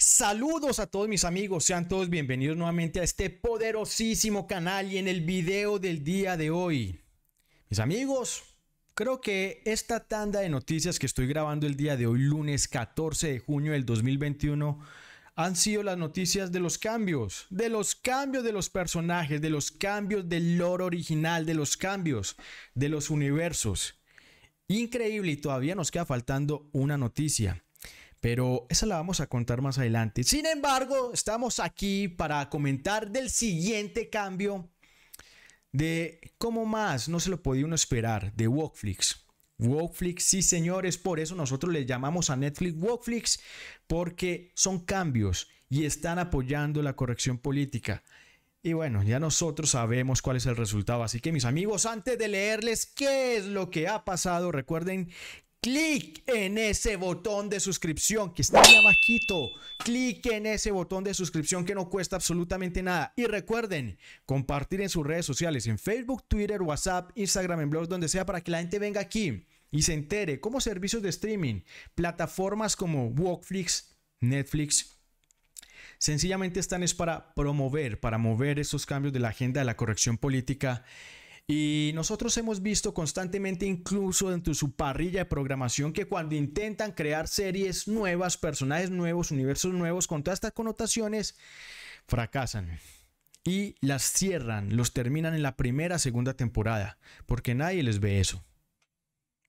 Saludos a todos mis amigos, sean todos bienvenidos nuevamente a este poderosísimo canal y en el video del día de hoy. Mis amigos, creo que esta tanda de noticias que estoy grabando el día de hoy, lunes 14 de junio del 2021, han sido las noticias de los cambios, de los cambios de los personajes, de los cambios del lore original, de los cambios de los universos. Increíble y todavía nos queda faltando una noticia pero esa la vamos a contar más adelante. Sin embargo, estamos aquí para comentar del siguiente cambio de cómo más no se lo podía uno esperar de Walkflix. Walkflix, sí señores, por eso nosotros le llamamos a Netflix Walkflix, porque son cambios y están apoyando la corrección política. Y bueno, ya nosotros sabemos cuál es el resultado. Así que mis amigos, antes de leerles qué es lo que ha pasado, recuerden clic en ese botón de suscripción que está ahí abajito. Clic en ese botón de suscripción que no cuesta absolutamente nada. Y recuerden, compartir en sus redes sociales, en Facebook, Twitter, WhatsApp, Instagram, en blogs, donde sea, para que la gente venga aquí y se entere cómo servicios de streaming, plataformas como Walkflix, Netflix, sencillamente están es para promover, para mover esos cambios de la agenda de la corrección política y nosotros hemos visto constantemente, incluso dentro de su parrilla de programación, que cuando intentan crear series nuevas, personajes nuevos, universos nuevos, con todas estas connotaciones, fracasan. Y las cierran, los terminan en la primera, segunda temporada, porque nadie les ve eso.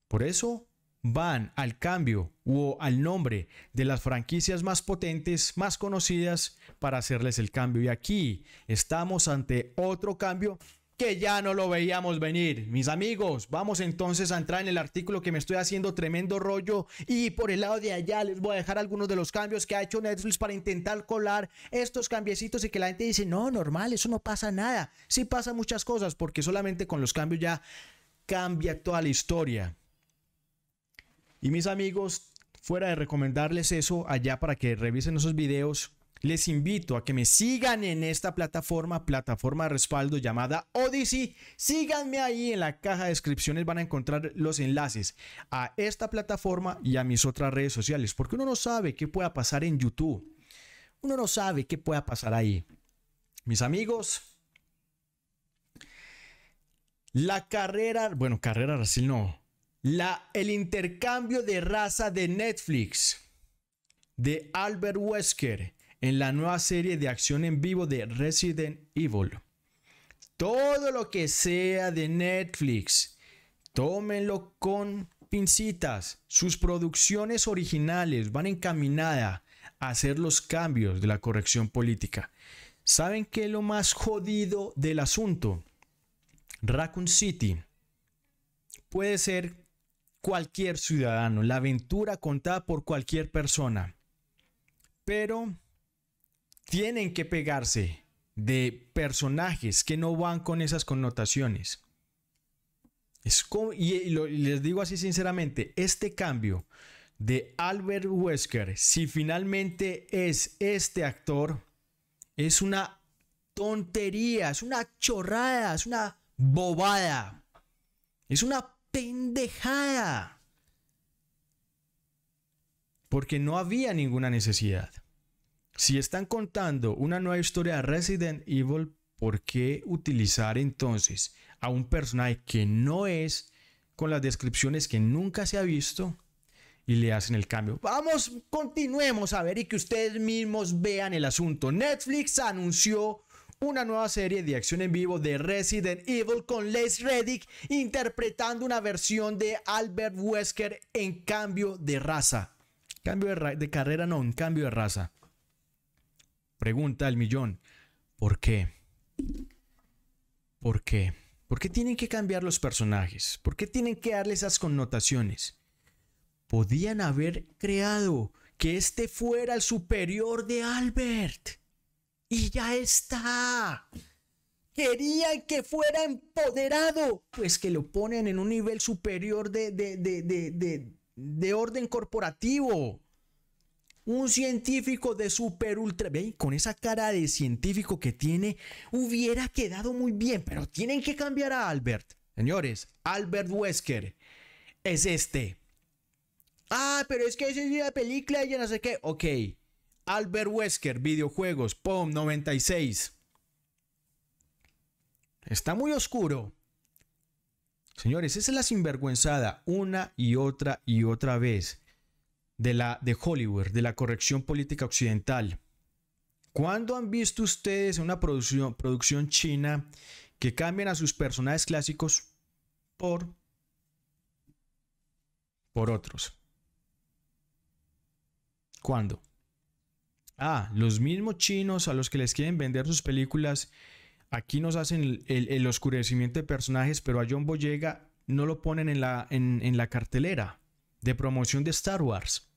Por eso van al cambio o al nombre de las franquicias más potentes, más conocidas, para hacerles el cambio. Y aquí estamos ante otro cambio que ya no lo veíamos venir. Mis amigos, vamos entonces a entrar en el artículo que me estoy haciendo tremendo rollo y por el lado de allá les voy a dejar algunos de los cambios que ha hecho Netflix para intentar colar estos cambiecitos y que la gente dice, no, normal, eso no pasa nada. Sí pasa muchas cosas porque solamente con los cambios ya cambia toda la historia. Y mis amigos, fuera de recomendarles eso allá para que revisen esos videos, les invito a que me sigan en esta plataforma, plataforma de respaldo llamada Odyssey. Síganme ahí en la caja de descripciones, van a encontrar los enlaces a esta plataforma y a mis otras redes sociales, porque uno no sabe qué pueda pasar en YouTube. Uno no sabe qué pueda pasar ahí. Mis amigos, la carrera, bueno, carrera Brasil no. La, el intercambio de raza de Netflix de Albert Wesker en la nueva serie de acción en vivo de Resident Evil. Todo lo que sea de Netflix, tómenlo con pincitas. Sus producciones originales van encaminadas a hacer los cambios de la corrección política. ¿Saben qué es lo más jodido del asunto? Raccoon City puede ser cualquier ciudadano, la aventura contada por cualquier persona. Pero tienen que pegarse de personajes que no van con esas connotaciones. Es y, y les digo así sinceramente, este cambio de Albert Wesker, si finalmente es este actor, es una tontería, es una chorrada, es una bobada, es una pendejada. Porque no había ninguna necesidad. Si están contando una nueva historia de Resident Evil, ¿por qué utilizar entonces a un personaje que no es con las descripciones que nunca se ha visto y le hacen el cambio. Vamos, continuemos a ver y que ustedes mismos vean el asunto. Netflix anunció una nueva serie de acción en vivo de Resident Evil con Les Reddick interpretando una versión de Albert Wesker en cambio de raza. Cambio de, de carrera no, en cambio de raza. Pregunta al millón. ¿Por qué? ¿Por qué? ¿Por qué tienen que cambiar los personajes? ¿Por qué tienen que darle esas connotaciones? Podían haber creado que este fuera el superior de Albert. Y ya está. Querían que fuera empoderado. Pues que lo ponen en un nivel superior de, de, de, de orden corporativo un científico de super ultra, ¿ve? con esa cara de científico que tiene, hubiera quedado muy bien, pero tienen que cambiar a Albert. Señores, Albert Wesker es este. Ah, pero es que es la película y no sé qué. Ok. Albert Wesker, videojuegos, POM 96. Está muy oscuro. Señores, esa es la sinvergüenzada una y otra y otra vez de, la, de Hollywood, de la corrección política occidental. ¿Cuándo han visto ustedes una producción, producción china que cambian a sus personajes clásicos por, por otros? ¿Cuándo? Ah, los mismos chinos a los que les quieren vender sus películas, aquí nos hacen el, oscurecimiento de personajes, pero a John Boyega no lo ponen en la, en la cartelera de promoción de Star Wars.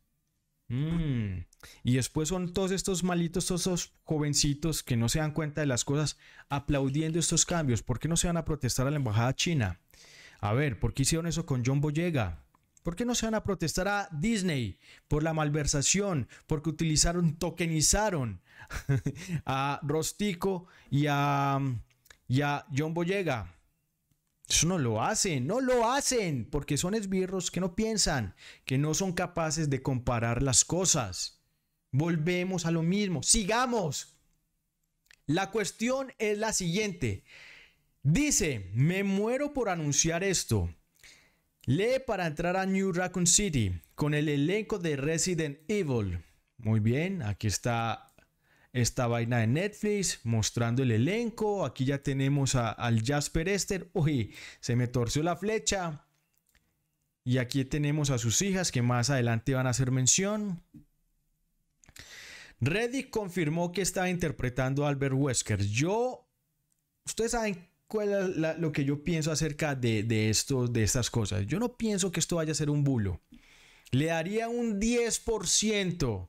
Mm. Y después son todos estos malitos, todos esos jovencitos que no se dan cuenta de las cosas aplaudiendo estos cambios. ¿Por qué no se van a protestar a la embajada china? A ver, ¿por qué hicieron eso con John Boyega? ¿Por qué no se van a protestar a Disney por la malversación? Porque utilizaron, tokenizaron a Rostico y a, y a John Boyega. Eso no lo hacen, no lo hacen, porque son esbirros que no piensan, que no son capaces de comparar las cosas. Volvemos a lo mismo, sigamos. La cuestión es la siguiente. Dice, me muero por anunciar esto. Lee para entrar a New Raccoon City con el elenco de Resident Evil. Muy bien, aquí está esta vaina de Netflix, mostrando el elenco. Aquí ya tenemos al Jasper Esther. Uy, se me torció la flecha. Y aquí tenemos a sus hijas que más adelante van a hacer mención. Reddick confirmó que estaba interpretando a Albert Wesker. Yo, ustedes saben lo que yo pienso acerca de, esto, de estas cosas. Yo no pienso que esto vaya a ser un bulo. Le daría un 10%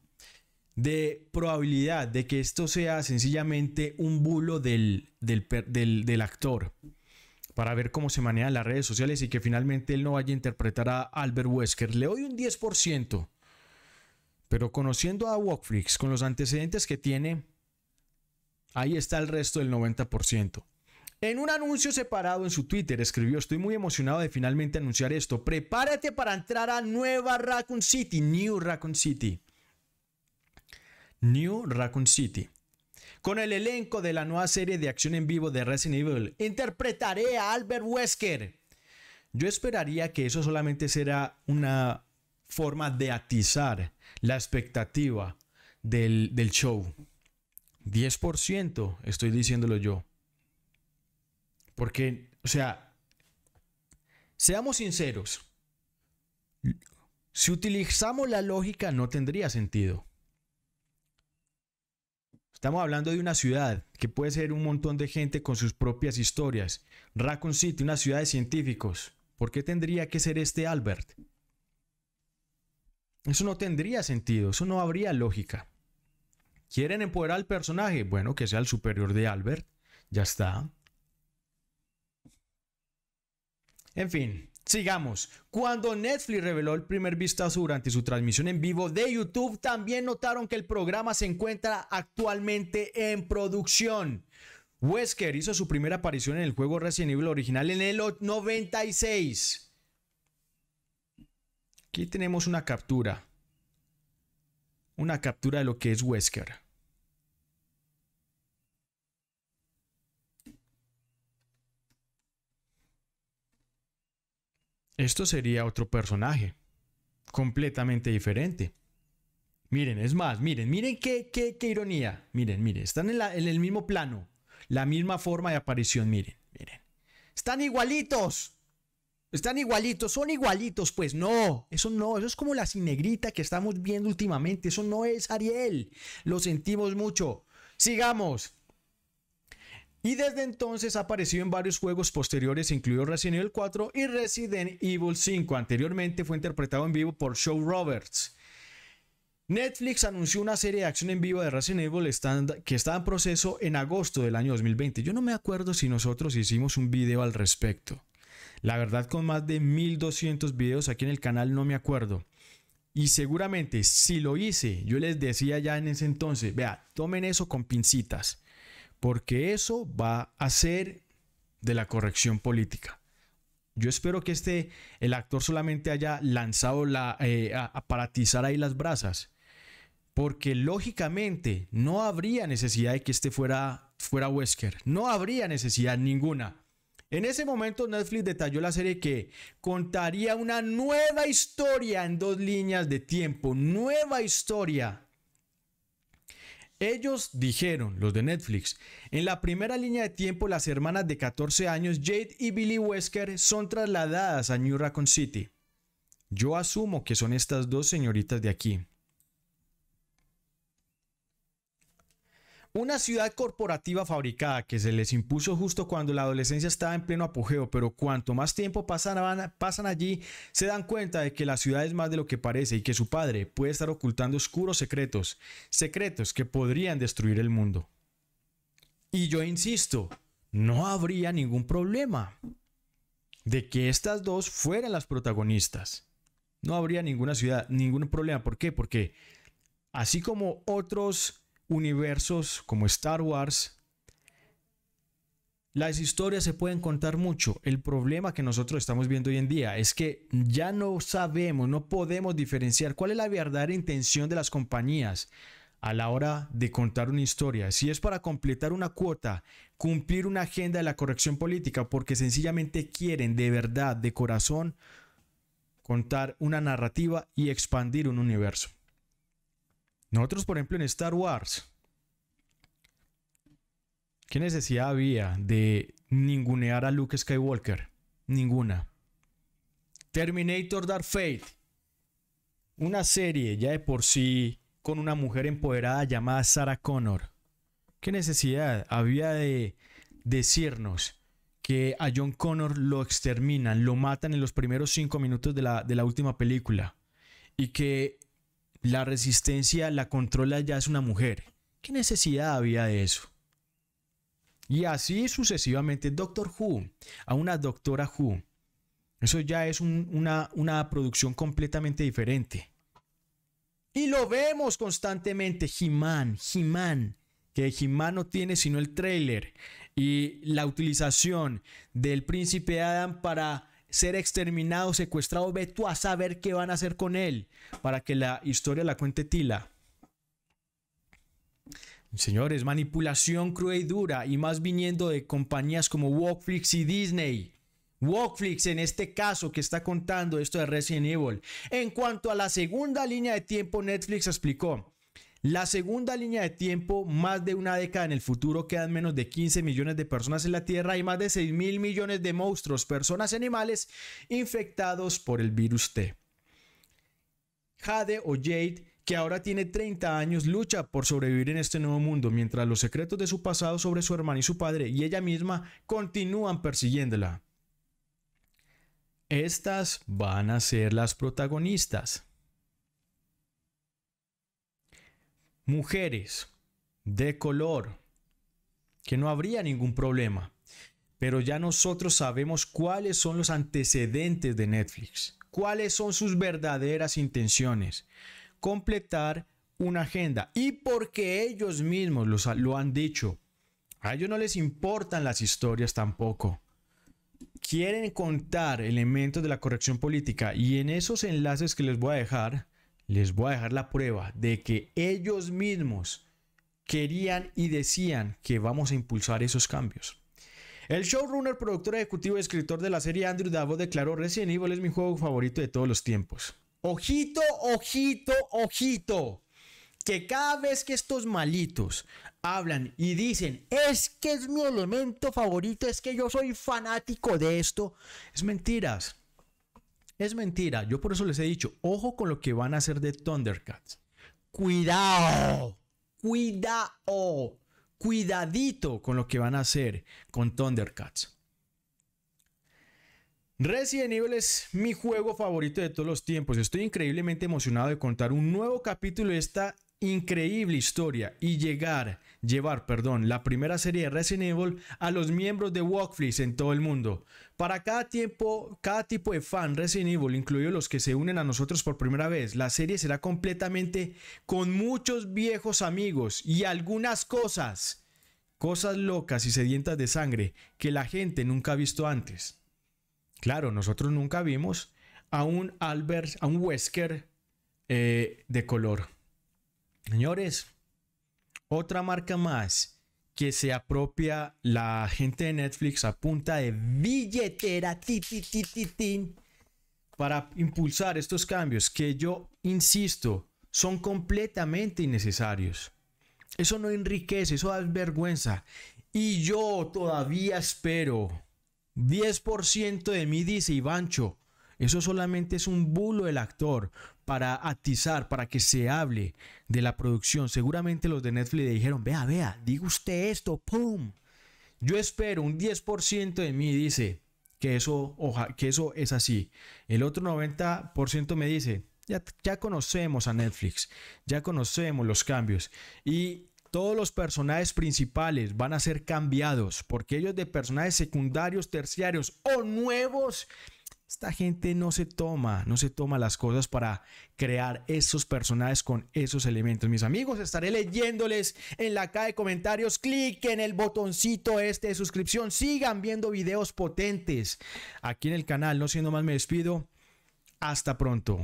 de probabilidad de que esto sea sencillamente un bulo del, actor para ver cómo se manejan las redes sociales y que finalmente él no vaya a interpretar a Albert Wesker. Le doy un 10%, pero conociendo a Walkflix, con los antecedentes que tiene, ahí está el resto del 90%. En un anuncio separado en su Twitter escribió, estoy muy emocionado de finalmente anunciar esto, prepárate para entrar a nueva Raccoon City, New Raccoon City. New Raccoon City. Con el elenco de la nueva serie de acción en vivo de Resident Evil, interpretaré a Albert Wesker. Yo esperaría que eso solamente será una forma de atizar la expectativa del, del show. 10% estoy diciéndolo yo. Porque, o sea, seamos sinceros. Si utilizamos la lógica no tendría sentido. Estamos hablando de una ciudad que puede ser un montón de gente con sus propias historias. Raccoon City, una ciudad de científicos. ¿Por qué tendría que ser este Albert? Eso no tendría sentido, eso no habría lógica. ¿Quieren empoderar al personaje? Bueno, que sea el superior de Albert. Ya está. En fin, Sigamos. Cuando Netflix reveló el primer vistazo durante su transmisión en vivo de YouTube, también notaron que el programa se encuentra actualmente en producción. Wesker hizo su primera aparición en el juego Resident Evil original en el 96. Aquí tenemos una captura. Una captura de lo que es Wesker. esto sería otro personaje, completamente diferente. Miren, es más, miren, miren qué, qué, qué ironía. Miren, miren, están en, el mismo plano, la misma forma de aparición, miren, miren. Están igualitos. Están igualitos, son igualitos, pues no, eso no, eso es como la cinegrita que estamos viendo últimamente, eso no es Ariel, lo sentimos mucho. Sigamos. Y desde entonces ha aparecido en varios juegos posteriores, incluido Resident Evil 4 y Resident Evil 5. Anteriormente fue interpretado en vivo por Show Roberts. Netflix anunció una serie de acción en vivo de Resident Evil que estaba en proceso en agosto del año 2020. Yo no me acuerdo si nosotros hicimos un video al respecto. La verdad con más de 1200 videos aquí en el canal no me acuerdo. Y seguramente si lo hice, yo les decía ya en ese entonces, vea, tomen eso con pincitas porque eso va a ser de la corrección política. Yo espero que este, el actor solamente haya lanzado la, eh, a, ahí las brasas, porque lógicamente no habría necesidad de que este fuera, fuera Wesker, no habría necesidad ninguna. En ese momento Netflix detalló la serie que contaría una nueva historia en dos líneas de tiempo, nueva historia ellos dijeron, los de Netflix, en la primera línea de tiempo las hermanas de 14 años Jade y Billy Wesker son trasladadas a New Raccoon City. Yo asumo que son estas dos señoritas de aquí. Una ciudad corporativa fabricada que se les impuso justo cuando la adolescencia estaba en pleno apogeo, pero cuanto más tiempo pasan, allí, se dan cuenta de que la ciudad es más de lo que parece y que su padre puede estar ocultando oscuros secretos, secretos que podrían destruir el mundo. Y yo insisto, no habría ningún problema de que estas dos fueran las protagonistas. No habría ninguna ciudad, ningún problema. ¿Por qué? Porque así como otros universos como Star Wars, las historias se pueden contar mucho. El problema que nosotros estamos viendo hoy en día es que ya no sabemos, no podemos diferenciar cuál es la verdadera intención de las compañías a la hora de contar una historia. Si es para completar una cuota, cumplir una agenda de la corrección política, porque sencillamente quieren de verdad, de corazón, contar una narrativa y expandir un universo. Nosotros, por ejemplo, en Star Wars, ¿qué necesidad había de ningunear a Luke Skywalker? Ninguna. Terminator Dark Fate. Una serie ya de por sí con una mujer empoderada llamada Sarah Connor. ¿Qué necesidad había de decirnos que a John Connor lo exterminan, lo matan en los primeros cinco minutos de la, de la última película? Y que la resistencia la controla ya es una mujer. ¿Qué necesidad había de eso? Y así sucesivamente, Doctor Who, a una Doctora Who. Eso ya es una, una producción completamente diferente. Y lo vemos constantemente, He-Man, He-Man, que He-Man no tiene sino el trailer y la utilización del príncipe Adam para ser exterminado, secuestrado, ve a saber qué van a hacer con él, para que la historia la cuente Tila. Señores, manipulación cruel y dura, y más viniendo de compañías como Walkflix y Disney. Walkflix en este caso que está contando esto de Resident Evil. En cuanto a la segunda línea de tiempo, Netflix explicó, la segunda línea de tiempo, más de una década en el futuro, quedan menos de 15 millones de personas en la Tierra y más de 6 mil millones de monstruos, personas y animales infectados por el virus T. Jade o Jade que ahora tiene 30 años, lucha por sobrevivir en este nuevo mundo, mientras los secretos de su pasado sobre su hermana y su padre y ella misma continúan persiguiéndola. Estas van a ser las protagonistas. mujeres de color, que no habría ningún problema. Pero ya nosotros sabemos cuáles son los antecedentes de Netflix, cuáles son sus verdaderas intenciones. Completar una agenda. Y porque ellos mismos lo han dicho, a ellos no les importan las historias tampoco. Quieren contar elementos de la corrección política y en esos enlaces que les voy a dejar, les voy a dejar la prueba de que ellos mismos querían y decían que vamos a impulsar esos cambios. El showrunner, productor ejecutivo y escritor de la serie Andrew Davos declaró recién: Evil es mi juego favorito de todos los tiempos. Ojito, ojito, ojito. Que cada vez que estos malitos hablan y dicen, es que es mi elemento favorito, es que yo soy fanático de esto, es mentiras. Es mentira. Yo por eso les he dicho, ojo con lo que van a hacer de Thundercats. Cuidado. cuidao, Cuidadito con lo que van a hacer con Thundercats. Resident Evil es mi juego favorito de todos los tiempos. Estoy increíblemente emocionado de contar un nuevo capítulo de esta increíble historia y llegar, llevar, perdón, la primera serie de Resident Evil a los miembros de Walkflix en todo el mundo. Para cada tiempo, cada tipo de fan Resident Evil, incluidos los que se unen a nosotros por primera vez, la serie será completamente con muchos viejos amigos y algunas cosas, cosas locas y sedientas de sangre que la gente nunca ha visto antes. Claro, nosotros nunca vimos a un Albert, a un Wesker eh, de color. Señores, otra marca más que se apropia la gente de Netflix a punta de billetera ti, ti, para impulsar estos cambios que yo insisto son completamente innecesarios. Eso no enriquece, eso da vergüenza. Y yo todavía espero. 10% de mí dice Ivancho, eso solamente es un bulo del actor para atizar, para que se hable de la producción. Seguramente los de Netflix le dijeron, vea, vea, diga usted esto, ¡pum! Yo espero un 10% de mí dice que eso, oja, que eso es así. El otro 90% me dice, ya, ya conocemos a Netflix, ya conocemos los cambios. Y todos los personajes principales van a ser cambiados, porque ellos de personajes secundarios, terciarios o nuevos esta gente no se toma, no se toma las cosas para crear esos personajes con esos elementos. Mis amigos, estaré leyéndoles en la caja de comentarios. en el botoncito este de suscripción. Sigan viendo videos potentes aquí en el canal. No siendo más, me despido. Hasta pronto.